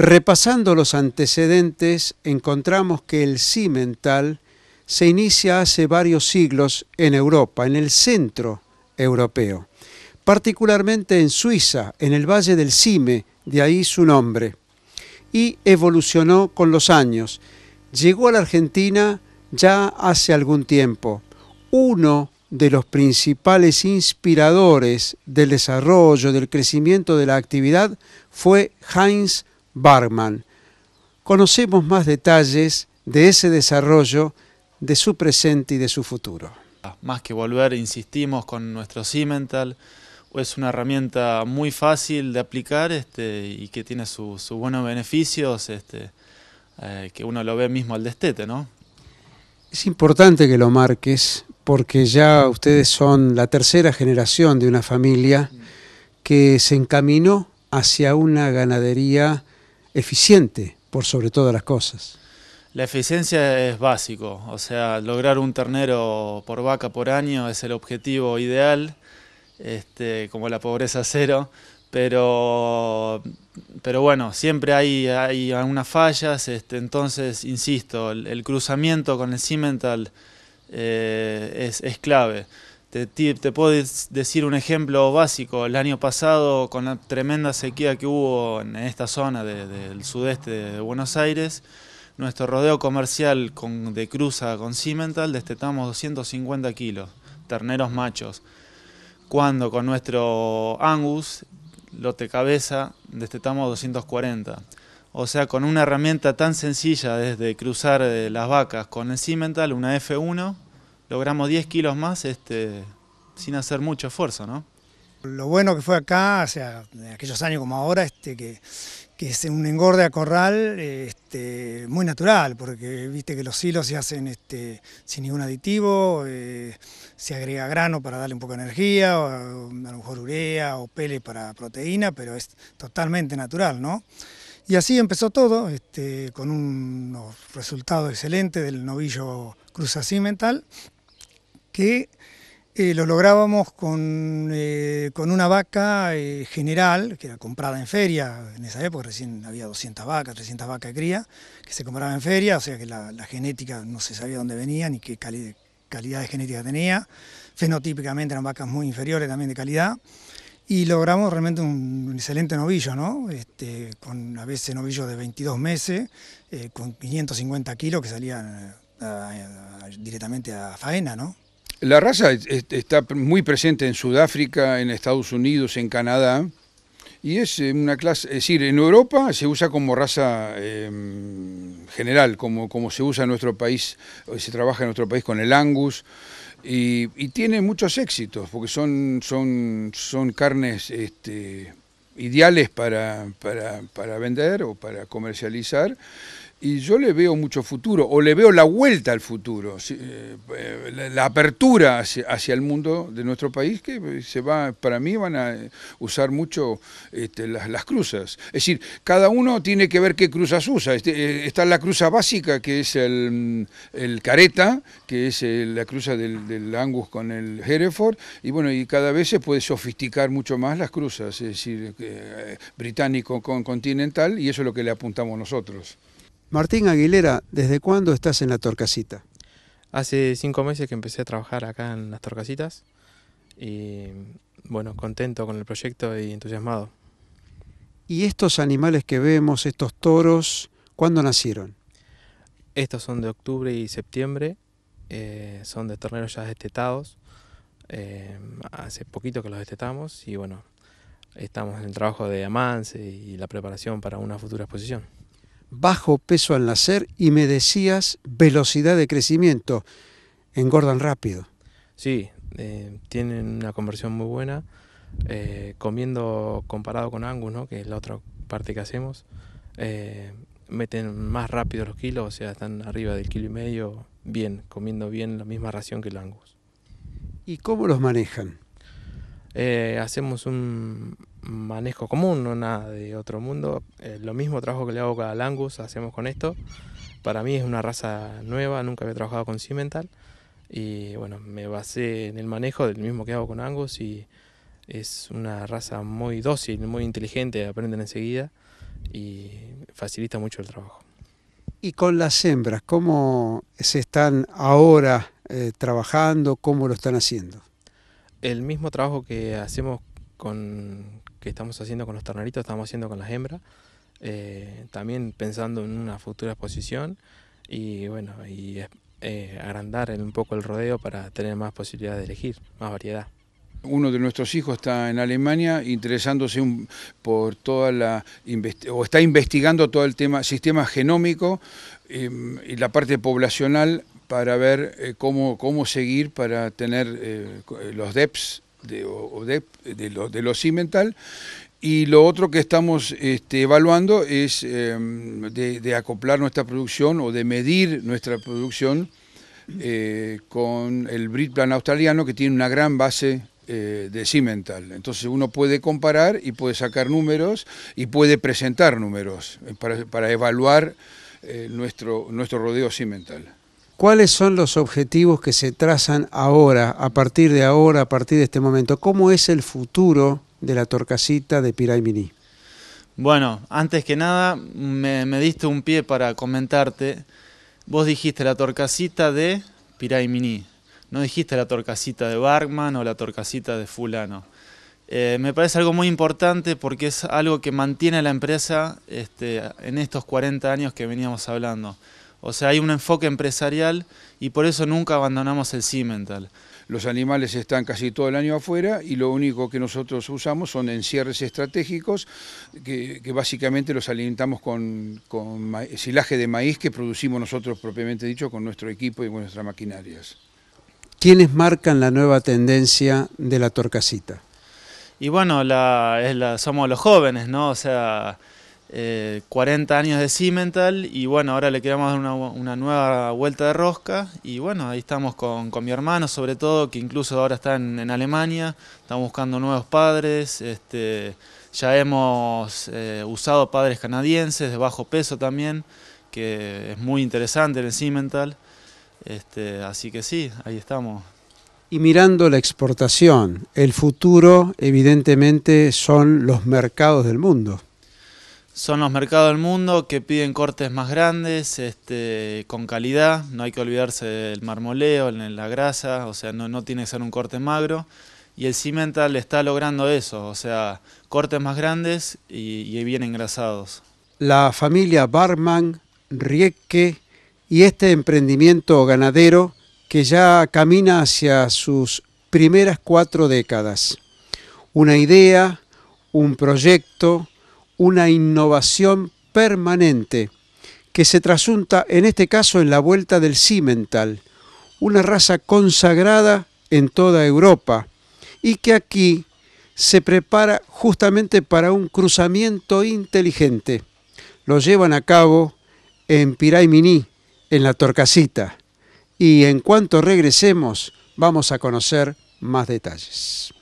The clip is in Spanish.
Repasando los antecedentes, encontramos que el CIMENTAL se inicia hace varios siglos en Europa, en el centro europeo, particularmente en Suiza, en el valle del Cime, de ahí su nombre, y evolucionó con los años. Llegó a la Argentina ya hace algún tiempo. Uno de los principales inspiradores del desarrollo, del crecimiento de la actividad, fue Heinz Barman. Conocemos más detalles de ese desarrollo, de su presente y de su futuro. Más que volver, insistimos con nuestro Cimental, es una herramienta muy fácil de aplicar este, y que tiene sus buenos beneficios, este, eh, que uno lo ve mismo al destete, ¿no? Es importante que lo marques porque ya ustedes son la tercera generación de una familia que se encaminó hacia una ganadería eficiente por sobre todas las cosas. La eficiencia es básico, o sea, lograr un ternero por vaca por año es el objetivo ideal, este, como la pobreza cero, pero, pero bueno, siempre hay, hay algunas fallas, este, entonces, insisto, el, cruzamiento con el cimental eh, es, es clave. Te, puedo decir un ejemplo básico. El año pasado, con la tremenda sequía que hubo en esta zona del sudeste de Buenos Aires, nuestro rodeo comercial de cruza con Cimental destetamos 250 kilos, terneros machos. Cuando con nuestro Angus, lote cabeza, destetamos 240. O sea, con una herramienta tan sencilla desde cruzar eh, las vacas con el Cimental, una F1, logramos 10 kilos más este, sin hacer mucho esfuerzo, ¿no? Lo bueno que fue acá, o sea, aquellos años como ahora, este, que, es un engorde a corral este, muy natural, porque viste que los hilos se hacen este, sin ningún aditivo, eh, se agrega grano para darle un poco de energía, o, a lo mejor urea o pele para proteína, pero es totalmente natural, ¿no? Y así empezó todo, este, con un, unos resultados excelentes del novillo cruzacimental que eh, lo lográbamos con, eh, una vaca eh, general, que era comprada en feria, en esa época recién había 200 vacas, 300 vacas de cría, que se compraba en feria, o sea que la, genética no se sabía dónde venía ni qué calidad de genética tenía, fenotípicamente eran vacas muy inferiores también de calidad, y logramos realmente un, excelente novillo, ¿no? Este, con a veces novillos de 22 meses, con 550 kilos que salían directamente a faena, ¿no? La raza está muy presente en Sudáfrica, en Estados Unidos, en Canadá, y es eh, una clase, es decir, en Europa se usa como raza em, general, como, como se usa en nuestro país, se trabaja en nuestro país con el angus, y, tiene muchos éxitos, porque son, son, son carnes este, ideales para, para vender o para comercializar, y yo le veo mucho futuro, o le veo la vuelta al futuro, eh, la apertura hacia, el mundo de nuestro país, que se va, para mí van a usar mucho este, las, cruzas. Es decir, cada uno tiene que ver qué cruzas usa. Este, eh, está la cruza básica, que es el, careta, que es eh, la cruza del, del, Angus con el Hereford, y bueno, y cada vez se puede sofisticar mucho más las cruzas, es decir, británico con continental, y eso es lo que le apuntamos nosotros. Martín Aguilera, ¿desde cuándo estás en la Torcasita? Hace cinco meses que empecé a trabajar acá en las Torcasitas y bueno, contento con el proyecto y entusiasmado. ¿Y estos animales que vemos, estos toros, cuándo nacieron? Estos son de octubre y septiembre, eh, son de terneros ya destetados. Eh, hace poquito que los destetamos y bueno, estamos en el trabajo de amance y la preparación para una futura exposición bajo peso al nacer y me decías velocidad de crecimiento. Engordan rápido. Sí, eh, tienen una conversión muy buena. Eh, comiendo comparado con Angus, que es la otra parte que hacemos, eh, meten más rápido los kilos, o sea, están arriba del kilo y medio, bien, comiendo bien la misma ración que el Angus. ¿Y cómo los manejan? hacemos un, manejo común, no nada de otro mundo. Eh, lo mismo trabajo que le hago a angus... hacemos con esto. Para mí es una raza nueva, nunca había trabajado con Cimental. Y bueno, me basé en el manejo del mismo que hago con Angus y es una raza muy dócil, muy inteligente, aprenden enseguida y facilita mucho el trabajo. ¿Y con las hembras? ¿Cómo se están ahora eh, trabajando? ¿Cómo lo están haciendo? El mismo trabajo que hacemos con, que estamos haciendo con los terneritos, estamos haciendo con las hembras, eh, también pensando en una futura exposición y bueno, y eh, agrandar un poco el rodeo para tener más posibilidades de elegir, más variedad. Uno de nuestros hijos está en Alemania interesándose por toda la o está investigando todo el tema sistema genómico em, y la parte poblacional para ver eh, cómo, cómo seguir para tener los DEPS de, de, lo, cimental, y lo otro que estamos este, evaluando es em, de, acoplar nuestra producción o de medir nuestra producción eh, con el Brit Plan australiano que tiene una gran base eh, de cimental. Entonces uno puede comparar y puede sacar números y puede presentar números eh, para, evaluar nuestro, nuestro rodeo cimental. ¿Cuáles son los objetivos que se trazan ahora, a partir de ahora, a partir de este momento? ¿Cómo es el futuro de la torcasita de mini Bueno, antes que nada, me, diste un pie para comentarte. Vos dijiste la torcasita de mini No dijiste la torcasita de Bargman o la torcasita de fulano. Eh, me parece algo muy importante porque es algo que mantiene la empresa este, en estos 40 años que veníamos hablando. O sea, hay un enfoque empresarial y por eso nunca abandonamos el cimental. Los animales están casi todo el año afuera y lo único que nosotros usamos son encierres estratégicos que, básicamente los alimentamos con, silaje de maíz que producimos nosotros propiamente dicho con nuestro equipo y con nuestras maquinarias. ¿Quiénes marcan la nueva tendencia de la torcasita? Y bueno, somos los jóvenes, ¿no? O sea, 40 eh, años de Cimental y bueno, ahora le queremos dar una, nueva vuelta de rosca y bueno, ahí estamos con, mi hermano sobre todo, que incluso ahora está en, Alemania, estamos buscando nuevos padres, este, ya hemos eh, usado padres canadienses de bajo peso también, que es muy interesante en el Cimental, este, así que sí, ahí estamos. Y mirando la exportación, el futuro evidentemente son los mercados del mundo son los mercados del mundo que piden cortes más grandes, este, con calidad, no hay que olvidarse del marmoleo, la grasa, o sea, no, tiene que ser un corte magro. Y el Cimental está logrando eso, o sea, cortes más grandes y, y bien engrasados. La familia Barman, Rieke y este emprendimiento ganadero que ya camina hacia sus primeras cuatro décadas. Una idea, un proyecto, una innovación permanente que se trasunta en este caso en la vuelta del Cimental, una raza consagrada en toda Europa y que aquí se prepara justamente para un cruzamiento inteligente. Lo llevan a cabo en mini en la Torcasita, y en cuanto regresemos vamos a conocer más detalles.